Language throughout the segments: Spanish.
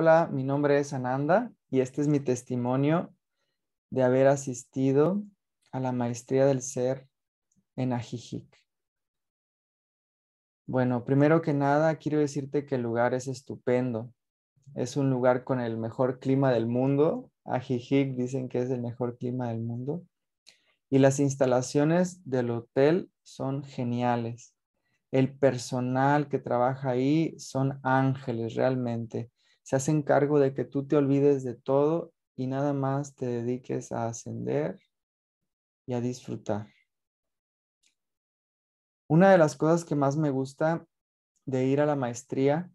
Hola, mi nombre es Ananda y este es mi testimonio de haber asistido a la maestría del ser en Ajijic. Bueno, primero que nada, quiero decirte que el lugar es estupendo. Es un lugar con el mejor clima del mundo. Ajijic dicen que es el mejor clima del mundo. Y las instalaciones del hotel son geniales. El personal que trabaja ahí son ángeles realmente se hacen cargo de que tú te olvides de todo y nada más te dediques a ascender y a disfrutar. Una de las cosas que más me gusta de ir a la maestría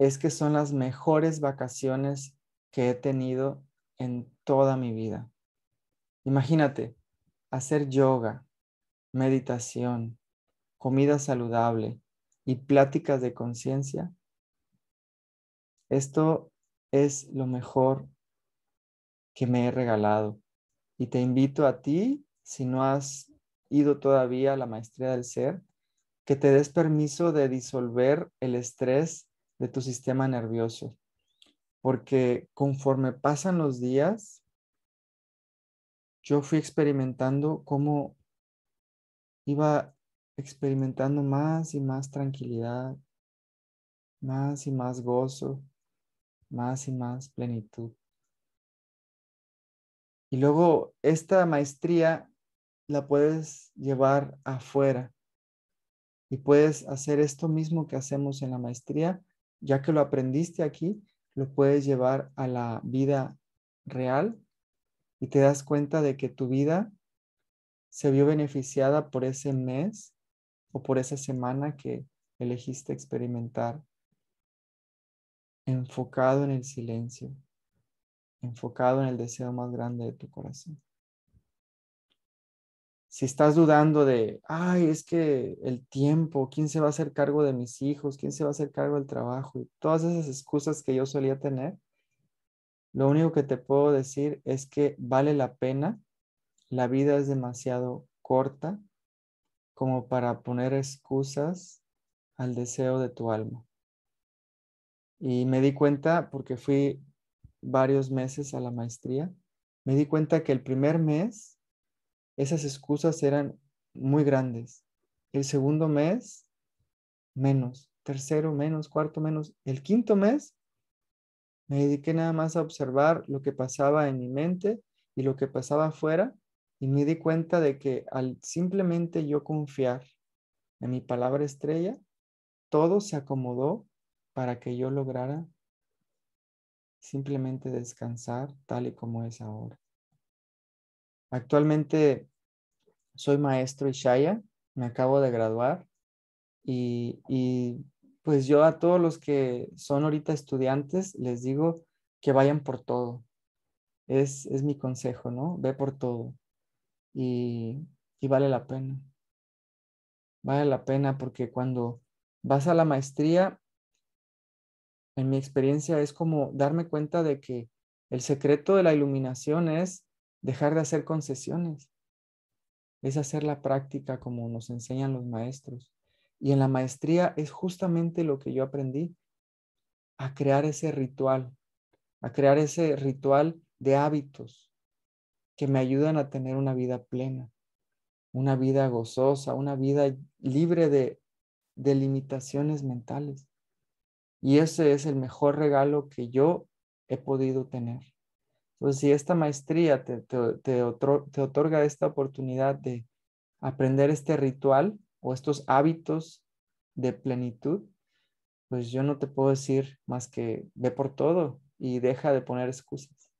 es que son las mejores vacaciones que he tenido en toda mi vida. Imagínate, hacer yoga, meditación, comida saludable y pláticas de conciencia esto es lo mejor que me he regalado. Y te invito a ti, si no has ido todavía a la maestría del ser, que te des permiso de disolver el estrés de tu sistema nervioso. Porque conforme pasan los días, yo fui experimentando cómo iba experimentando más y más tranquilidad, más y más gozo, más y más plenitud. Y luego esta maestría la puedes llevar afuera y puedes hacer esto mismo que hacemos en la maestría, ya que lo aprendiste aquí, lo puedes llevar a la vida real y te das cuenta de que tu vida se vio beneficiada por ese mes o por esa semana que elegiste experimentar enfocado en el silencio, enfocado en el deseo más grande de tu corazón. Si estás dudando de, ay, es que el tiempo, ¿quién se va a hacer cargo de mis hijos? ¿Quién se va a hacer cargo del trabajo? Y todas esas excusas que yo solía tener, lo único que te puedo decir es que vale la pena, la vida es demasiado corta como para poner excusas al deseo de tu alma. Y me di cuenta, porque fui varios meses a la maestría, me di cuenta que el primer mes esas excusas eran muy grandes. El segundo mes, menos. Tercero, menos. Cuarto, menos. El quinto mes, me dediqué nada más a observar lo que pasaba en mi mente y lo que pasaba afuera. Y me di cuenta de que al simplemente yo confiar en mi palabra estrella, todo se acomodó para que yo lograra simplemente descansar tal y como es ahora. Actualmente soy maestro Ishaya, me acabo de graduar y, y pues yo a todos los que son ahorita estudiantes les digo que vayan por todo. Es, es mi consejo, ¿no? Ve por todo. Y, y vale la pena. Vale la pena porque cuando vas a la maestría en mi experiencia es como darme cuenta de que el secreto de la iluminación es dejar de hacer concesiones, es hacer la práctica como nos enseñan los maestros. Y en la maestría es justamente lo que yo aprendí, a crear ese ritual, a crear ese ritual de hábitos que me ayudan a tener una vida plena, una vida gozosa, una vida libre de, limitaciones mentales. Y ese es el mejor regalo que yo he podido tener. Entonces, si esta maestría te, te otorga esta oportunidad de aprender este ritual o estos hábitos de plenitud, pues yo no te puedo decir más que ve por todo y deja de poner excusas.